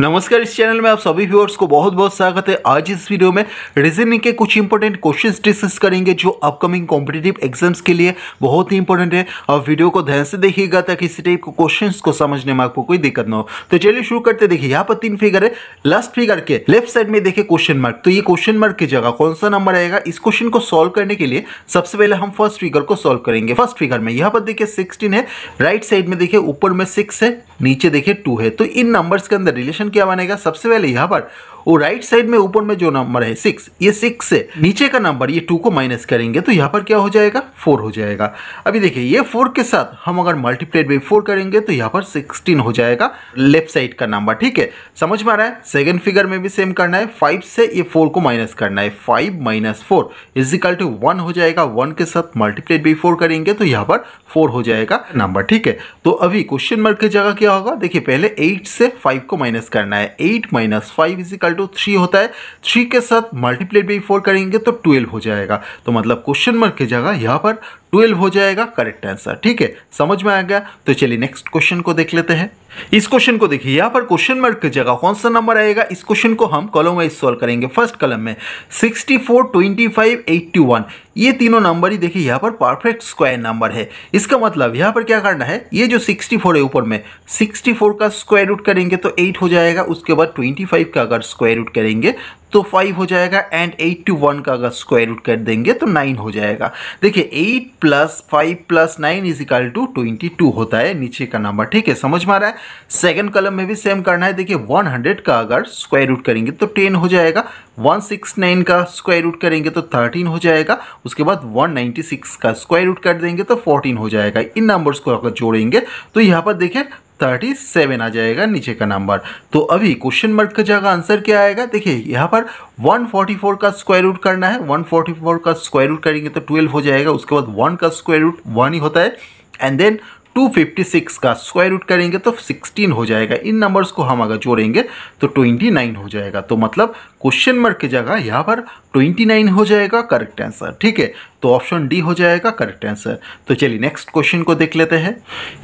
नमस्कार इस चैनल में आप सभी व्यूअर्स को बहुत बहुत स्वागत है आज इस वीडियो में रीजनिंग के कुछ इंपॉर्टेंट क्वेश्चंस डिस्कस करेंगे जो अपकमिंग कॉम्पिटेटिव एग्जाम्स के लिए बहुत ही इंपॉर्टेंट है और वीडियो को ध्यान से देखिएगा ताकि इसी टाइप के क्वेश्चन को समझने में आपको कोई दिक्कत ना हो तो चलिए शुरू करते देखिए यहाँ पर तीन फिगर है लास्ट फिगर के लेफ्ट साइड में देखिए क्वेश्चन मार्क तो ये क्वेश्चन मार्क की जगह कौन सा नंबर आएगा इस क्वेश्चन को सोल्व करने के लिए सबसे पहले हम फर्स्ट फिगर को सोल्व करेंगे फर्स्ट फिगर में यहाँ पर देखिए सिक्सटीन है राइट साइड में देखिए ऊपर में सिक्स है नीचे देखिए टू है तो इन नंबर्स के अंदर रिलेशन क्वेश्चन क्या बनेगा सबसे पहले यहाँ पर वो राइट साइड में ऊपर में जो नंबर है सिक्स ये सिक्स से नीचे का नंबर ये टू को माइनस करेंगे तो यहाँ पर क्या हो जाएगा फोर हो जाएगा अभी देखिए ये फोर के साथ हम अगर मल्टीप्लाइड बाई फोर करेंगे तो यहाँ पर सिक्सटीन हो जाएगा लेफ्ट साइड का नंबर ठीक है समझ में आ रहा है सेकेंड फिगर में भी सेम करना है फाइव से ये फोर को माइनस करना है five minus four is equal to one हो जाएगा वन के साथ मल्टीप्लाइड बाई फोर करेंगे तो यहाँ पर फोर हो जाएगा नंबर ठीक है तो अभी क्वेश्चन मार्क की जगह क्या होगा देखिए पहले एट से फाइव को माइनस करना है eight minus five is equal to three होता है थ्री के साथ मल्टीप्लाई बाई फोर करेंगे तो ट्वेल्व हो जाएगा तो मतलब क्वेश्चन मार्क की जगह यहाँ पर ट्वेल्व हो जाएगा करेक्ट आंसर ठीक है समझ में आ गया तो चलिए नेक्स्ट क्वेश्चन को देख लेते हैं इस क्वेश्चन को देखिए यहाँ पर क्वेश्चन मार्क की जगह कौन सा नंबर आएगा इस क्वेश्चन को हम कॉलम वाइज सॉल्व करेंगे फर्स्ट कॉलम में 64, 25, 81 ये तीनों नंबर ही देखिए यहाँ पर परफेक्ट स्क्वायर नंबर है इसका मतलब यहाँ पर क्या करना है ये जो 64 है ऊपर में 64 का स्क्वायर रूट करेंगे तो 8 हो जाएगा उसके बाद 25 का अगर स्क्वायर रूट करेंगे तो फाइव हो जाएगा एंड एट टू वन का अगर स्क्वायर रूट कर देंगे तो नाइन हो जाएगा देखिए eight plus five plus nine is equal to twenty two होता है नीचे का नंबर ठीक है समझ में आ रहा है सेकंड कलम में भी सेम करना है देखिए वन हंड्रेड का अगर स्क्वायर रूट करेंगे तो टेन हो जाएगा वन सिक्स नाइन का स्क्वायर रूट करेंगे तो थर्टीन हो जाएगा उसके बाद वन नाइन्टी सिक्स का स्क्वायर रूट कर देंगे तो फोर्टीन हो जाएगा इन नंबर्स को अगर जोड़ेंगे तो यहाँ पर देखिए थर्टी सेवन आ जाएगा नीचे का नंबर तो अभी क्वेश्चन मार्क का जगह आंसर क्या आएगा देखिए यहाँ पर 144 का स्क्वायर रूट करना है 144 का स्क्वायर रूट करेंगे तो 12 हो जाएगा उसके बाद 1 का स्क्वायर रूट 1 ही होता है एंड देन 256 का स्क्वायर रूट करेंगे तो 16 हो जाएगा इन नंबर्स को हम अगर जोड़ेंगे तो 29 हो जाएगा तो मतलब क्वेश्चन मार्क की जगह यहाँ पर 29 हो जाएगा करेक्ट आंसर ठीक है तो ऑप्शन डी हो जाएगा करेक्ट आंसर तो चलिए नेक्स्ट क्वेश्चन को देख लेते हैं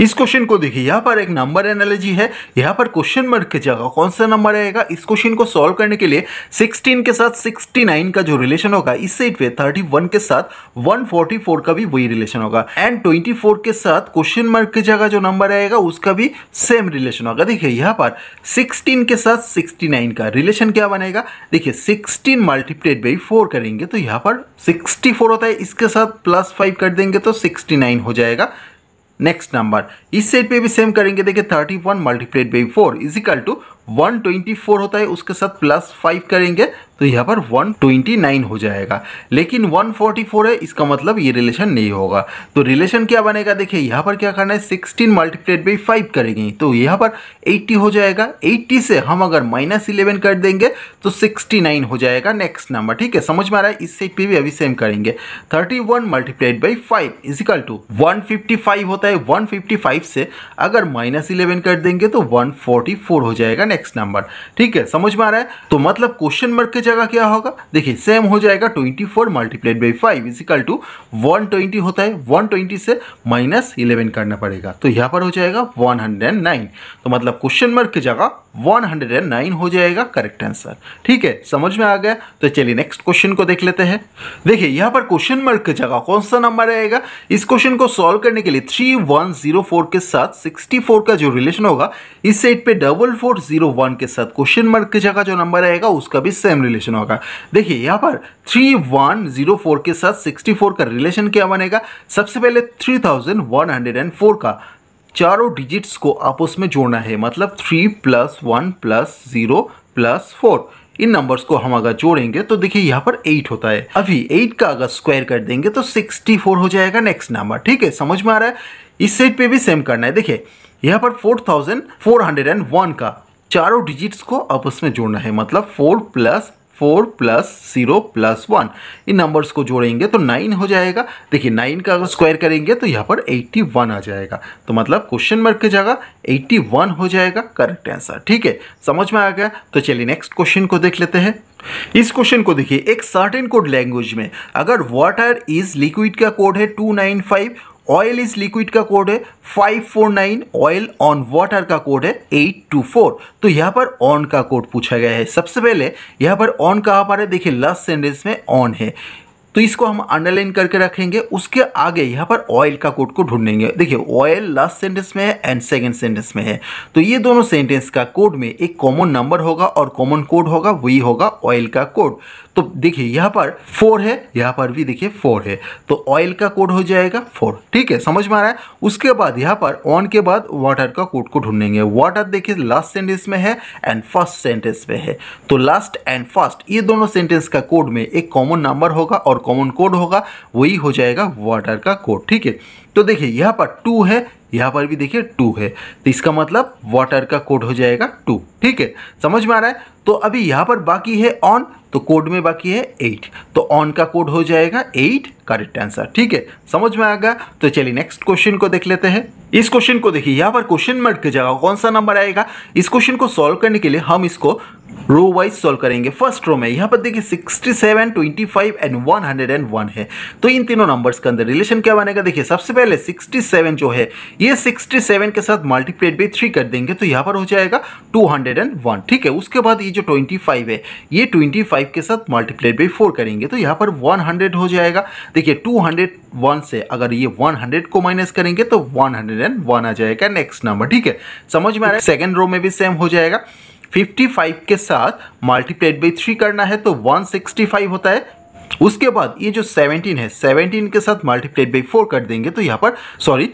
इस क्वेश्चन को देखिए यहाँ पर एक नंबर एनालॉजी है यहाँ पर क्वेश्चन मार्क की जगह कौन सा नंबर आएगा इस क्वेश्चन को सॉल्व करने के लिए 16 के साथ 69 का जो रिलेशन होगा इस साइड पे थर्टी के साथ वन का भी वही रिलेशन होगा एंड ट्वेंटी के साथ क्वेश्चन मार्क की जगह जो नंबर आएगा उसका भी सेम रिलेशन होगा देखिए यहाँ पर सिक्सटीन के साथ सिक्सटी का रिलेशन क्या बनेगा देखिए सिक्सटीन मल्टीप्लेट बाई फोर करेंगे तो यहाँ पर सिक्सटी फोर होता है इसके साथ प्लस फाइव कर देंगे तो सिक्सटी नाइन हो जाएगा नेक्स्ट नंबर इस साइड पे भी सेम करेंगे देखिए thirty one multiplied by four is equal to 124 होता है उसके साथ प्लस फाइव करेंगे तो यहाँ पर 129 हो जाएगा लेकिन 144 है इसका मतलब ये रिलेशन नहीं होगा तो रिलेशन क्या बनेगा देखिए यहाँ पर क्या करना है 16 मल्टीप्लेट बाई फाइव करेंगे तो यहाँ पर 80 हो जाएगा 80 से हम अगर माइनस इलेवन कर देंगे तो 69 हो जाएगा नेक्स्ट नंबर ठीक है समझ में आ रहा है इस साइड पर भी अभी सेम करेंगे 31 one multiplied by five is equal to one होता है वन से अगर माइनस इलेवन कर देंगे तो वन हो जाएगा एक्स नंबर ठीक है समझ में आ रहा है तो मतलब क्वेश्चन मार्क की जगह क्या होगा देखिए सेम हो जाएगा twenty four multiplied by five is equal to one twenty होता है वन ट्वेंटी से माइनस इलेवन करना पड़ेगा तो यहाँ पर हो जाएगा वन हंड्रेड नाइन तो मतलब क्वेश्चन मार्क की जगह वन हंड्रेड एंड नाइन हो जाएगा करेक्ट आंसर ठीक है समझ में आ गया तो चलिए नेक्स्ट क्वेश्चन को देख लेते हैं देखिए यहाँ पर क्वेश्चन मार्क की जगह कौन सा नंबर रहेगा इस क्वेश्चन को सॉल्व करने के लिए थ्री वन जीरो फोर के साथ सिक्सटी फोर का जो रिलेशन होगा इस साइड पे डबल फोर जीरो वन के साथ क्वेश्चन मार्क की जगह जो नंबर आएगा उसका भी सेम रिलेशन होगा देखिए यहाँ पर थ्री वन जीरो फोर के साथ सिक्सटी फोर का रिलेशन क्या बनेगा सबसे पहले three thousand one hundred and four का चारों डिजिट्स को आपस में जोड़ना है मतलब three plus one plus zero plus four इन नंबर्स को हम अगर जोड़ेंगे तो देखिए यहाँ पर एट होता है अभी एट का अगर स्क्वायर कर देंगे तो सिक्सटी फोर हो जाएगा नेक्स्ट नंबर ठीक है समझ में आ रहा है इस साइड पे भी सेम करना है देखिए यहाँ पर four thousand four hundred and one का चारों डिजिट्स को आपस में जोड़ना है मतलब four plus four plus zero plus one इन नंबर्स को जोड़ेंगे तो नाइन हो जाएगा देखिए नाइन का अगर स्क्वायर करेंगे तो यहाँ पर एट्टी वन आ जाएगा तो मतलब क्वेश्चन मार्क की जगह एट्टी वन हो जाएगा करेक्ट आंसर ठीक है समझ में आ गया तो चलिए नेक्स्ट क्वेश्चन को देख लेते हैं इस क्वेश्चन को देखिए एक सर्टेन कोड लैंग्वेज में अगर वाटर इज लिक्विड का कोड है two nine five oil is liquid का कोड है five four nine oil on water का कोड है एट टू फोर तो यहाँ पर ऑन का कोड पूछा गया है सबसे पहले यहाँ पर ऑन कहाँ पर है देखिए लास्ट सेंटेंस में ऑन है तो इसको हम अंडरलाइन करके रखेंगे उसके आगे यहाँ पर ऑयल का कोड को ढूंढेंगे देखिए ऑयल लास्ट सेंटेंस में है एंड सेकेंड सेंटेंस में है तो ये दोनों सेंटेंस का कोड में एक कॉमन नंबर होगा और कॉमन कोड होगा वही होगा ऑयल का कोड तो देखिए यहाँ पर फोर है यहाँ पर भी देखिए फोर है तो ऑयल का कोड हो जाएगा फोर ठीक है समझ में आ रहा है उसके बाद यहाँ पर ऑन के बाद वाटर का कोड को ढूंढेंगे वाटर देखिए लास्ट सेंटेंस में है एंड फर्स्ट सेंटेंस में है तो लास्ट एंड फर्स्ट ये दोनों सेंटेंस का कोड में एक कॉमन नंबर होगा और कॉमन कोड होगा वही हो जाएगा वाटर का कोड ठीक है तो देखिए यहाँ पर टू है यहाँ पर भी देखिए टू है तो इसका मतलब वाटर का कोड हो जाएगा टू ठीक है समझ में आ रहा है तो अभी यहाँ पर बाकी है ऑन तो कोड में बाकी है एट तो ऑन का कोड हो जाएगा एट करेक्ट आंसर ठीक है समझ में आ गया तो चलिए नेक्स्ट क्वेश्चन को देख लेते हैं इस क्वेश्चन को देखिए यहाँ पर क्वेश्चन मार्क की जगह कौन सा नंबर आएगा इस क्वेश्चन को सॉल्व करने के लिए हम इसको रो वाइज सॉल्व करेंगे फर्स्ट रो में यहाँ पर देखिए 67, 25 एंड 101 है तो इन तीनों नंबर्स के अंदर रिलेशन क्या बनेगा देखिए सबसे पहले 67 जो है ये 67 के साथ मल्टीप्लेट भी थ्री कर देंगे तो यहाँ पर हो जाएगा 201 ठीक है उसके बाद ये जो 25 है ये 25 के साथ मल्टीप्लेट भी फोर करेंगे तो यहाँ पर 100 हो जाएगा देखिए 201 से अगर ये 100 को माइनस करेंगे तो 101 आ जाएगा नेक्स्ट नंबर ठीक है समझ में आ रहा है सेकेंड रो में भी सेम हो जाएगा 55 के साथ मल्टीप्लाइड बाई थ्री करना है तो 165 होता है उसके बाद ये जो 17 है 17 के साथ मल्टीप्लाइड बाई फोर कर देंगे तो यहाँ पर सॉरी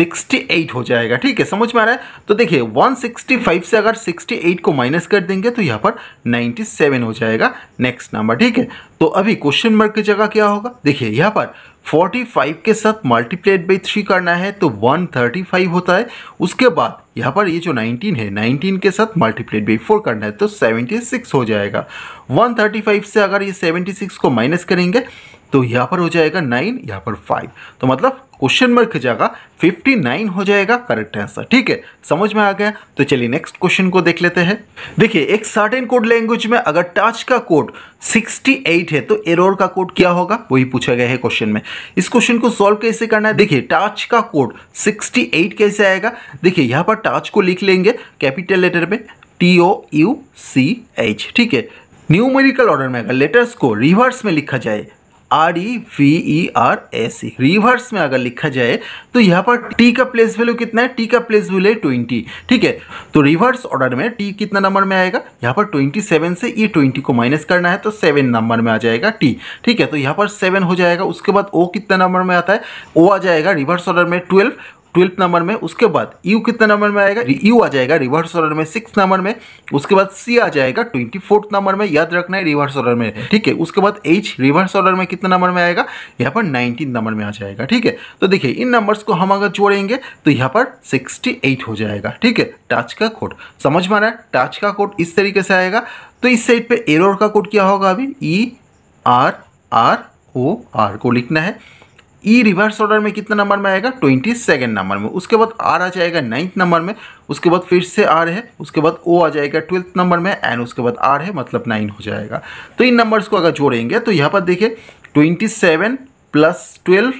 68 हो जाएगा ठीक है समझ में आ रहा है तो देखिए 165 से अगर 68 को माइनस कर देंगे तो यहाँ पर 97 हो जाएगा नेक्स्ट नंबर ठीक है तो अभी क्वेश्चन मार्क की जगह क्या होगा देखिए यहाँ पर 45 के साथ मल्टीप्लाइड बाई थ्री करना है तो 135 होता है उसके बाद यहाँ पर ये जो 19 है 19 के साथ मल्टीप्लाइड बाई फोर करना है तो 76 हो जाएगा 135 से अगर ये 76 को माइनस करेंगे तो यहाँ पर हो जाएगा नाइन यहाँ पर फाइव तो मतलब क्वेश्चन मार्क जाएगा फिफ्टी नाइन हो जाएगा करेक्ट आंसर ठीक है समझ में आ गया तो चलिए नेक्स्ट क्वेश्चन को देख लेते हैं देखिए एक सर्टेन कोड लैंग्वेज में अगर टच का कोड एट है तो एरोर का कोड क्या होगा वही पूछा गया है क्वेश्चन में इस क्वेश्चन को सॉल्व कैसे करना है देखिए टच का कोड सिक्सटी एट कैसे आएगा देखिए यहाँ पर टच को लिख लेंगे कैपिटल लेटर में T O U C H ठीक है न्यूमेरिकल ऑर्डर में अगर लेटर्स को रिवर्स में लिखा जाए R E V E R S E reverse में अगर लिखा जाए तो यहाँ पर टी का प्लेस वैल्यू कितना है टी का प्लेस वैल्यू है ट्वेंटी ठीक है तो रिवर्स ऑर्डर में टी कितना नंबर में आएगा यहाँ पर ट्वेंटी सेवन से ये e ट्वेंटी को माइनस करना है तो सेवन नंबर में आ जाएगा टी ठीक है तो यहाँ पर सेवन हो जाएगा उसके बाद ओ कितना नंबर में आता है ओ आ जाएगा रिवर्स ऑर्डर में ट्वेल्व ट्वेल्थ नंबर में उसके बाद यू कितने नंबर में आएगा यू आ जाएगा रिवर्स ऑर्डर में सिक्स नंबर में उसके बाद सी आ जाएगा ट्वेंटी फोर्थ नंबर में याद रखना है रिवर्स ऑर्डर में ठीक है उसके बाद एच रिवर्स ऑर्डर में कितने नंबर में आएगा यहाँ पर नाइनटीन नंबर में आ जाएगा ठीक है तो देखिए इन नंबर्स को हम अगर जोड़ेंगे तो यहाँ पर सिक्सटी एट हो जाएगा ठीक है टच का कोड समझ में आ रहा है टच का कोड इस तरीके से आएगा तो इस साइड पर एरोर का कोड क्या होगा अभी E R R O R को लिखना है ई रिवर्स ऑर्डर में कितने नंबर में आएगा ट्वेंटी सेकेंड नंबर में उसके बाद आर आ जाएगा नाइन्थ नंबर में उसके बाद फिर से आर है उसके बाद ओ आ जाएगा ट्वेल्थ नंबर में एंड उसके बाद आर है मतलब नाइन हो जाएगा तो इन नंबर्स को अगर जोड़ेंगे तो यहाँ पर देखिए twenty seven plus twelve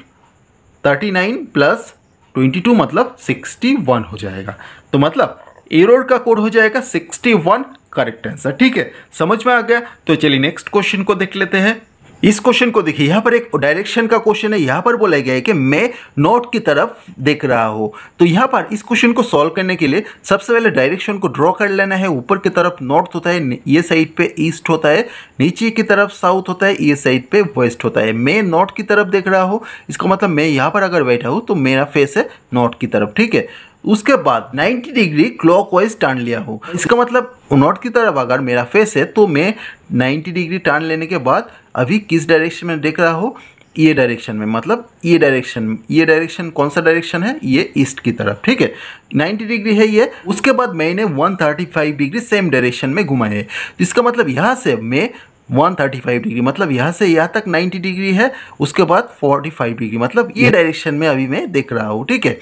thirty nine plus twenty two मतलब सिक्सटी वन हो जाएगा तो मतलब एरोड का कोड हो जाएगा सिक्सटी वन करेक्ट आंसर ठीक है समझ में आ गया तो चलिए नेक्स्ट क्वेश्चन को देख लेते हैं इस क्वेश्चन को देखिए यहाँ पर एक डायरेक्शन का क्वेश्चन है यहाँ पर बोला गया है कि मैं नॉर्थ की तरफ देख रहा हूँ तो यहाँ पर इस क्वेश्चन को सॉल्व करने के लिए सबसे पहले डायरेक्शन को ड्रॉ कर लेना है ऊपर की तरफ नॉर्थ होता है ये साइड पे ईस्ट होता है नीचे की तरफ साउथ होता है ये साइड पे वेस्ट होता है मैं नॉर्थ की तरफ देख रहा हूँ इसका मतलब मैं यहाँ पर अगर बैठा हूँ तो मेरा फेस है नॉर्थ की तरफ ठीक है उसके बाद 90 डिग्री क्लॉकवाइज टर्न लिया हो इसका मतलब नॉर्थ की तरफ अगर मेरा फेस है तो मैं 90 डिग्री टर्न लेने के बाद अभी किस डायरेक्शन में देख रहा हो ये डायरेक्शन में मतलब ये डायरेक्शन ये डायरेक्शन कौन सा डायरेक्शन है ये ईस्ट की तरफ ठीक है 90 डिग्री है ये उसके बाद मैंने 135 डिग्री सेम डायरेक्शन में घुमाए है इसका मतलब यहाँ से मैं 135 डिग्री मतलब यहाँ से यहाँ तक 90 डिग्री है उसके बाद 45 डिग्री मतलब ये डायरेक्शन में अभी मैं देख रहा हूँ ठीक है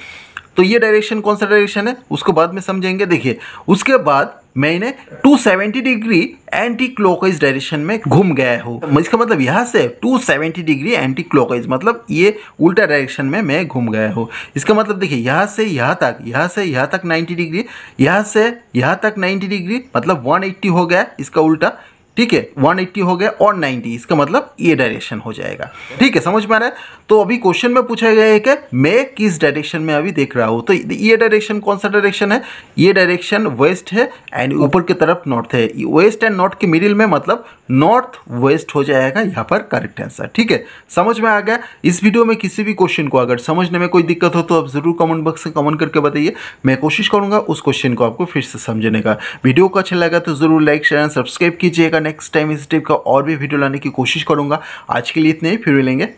तो ये डायरेक्शन कौन सा डायरेक्शन है उसको बाद में समझेंगे देखिए उसके बाद मैं इन्हें seventy degree anti clockwise direction में घूम गया हूँ इसका मतलब यहाँ से 270 डिग्री एंटी क्लोकाइज मतलब ये उल्टा डायरेक्शन में मैं घूम गया हूँ इसका मतलब देखिए यहाँ से यहाँ तक यहाँ से यहाँ तक 90 डिग्री यहाँ से यहाँ तक 90 डिग्री मतलब 180 हो गया इसका उल्टा ठीक है 180 हो गया और 90 इसका मतलब ये डायरेक्शन हो जाएगा ठीक है समझ में आ रहा है तो अभी क्वेश्चन में पूछा गया है कि मैं किस डायरेक्शन में अभी देख रहा हूँ तो ये डायरेक्शन कौन सा डायरेक्शन है ये डायरेक्शन वेस्ट है एंड ऊपर की तरफ नॉर्थ है वेस्ट एंड नॉर्थ के मिडिल में मतलब नॉर्थ वेस्ट हो जाएगा यहाँ पर करेक्ट आंसर ठीक है समझ में आ गया इस वीडियो में किसी भी क्वेश्चन को अगर समझने में कोई दिक्कत हो तो आप ज़रूर कमेंट बॉक्स में कमेंट करके बताइए मैं कोशिश करूँगा उस क्वेश्चन को आपको फिर से समझने का वीडियो को अच्छा लगा तो ज़रूर लाइक शेयर एंड सब्सक्राइब कीजिएगा नेक्स्ट टाइम इस टाइप का और भी वीडियो लाने की कोशिश करूँगा आज के लिए इतने ही फिर मिलेंगे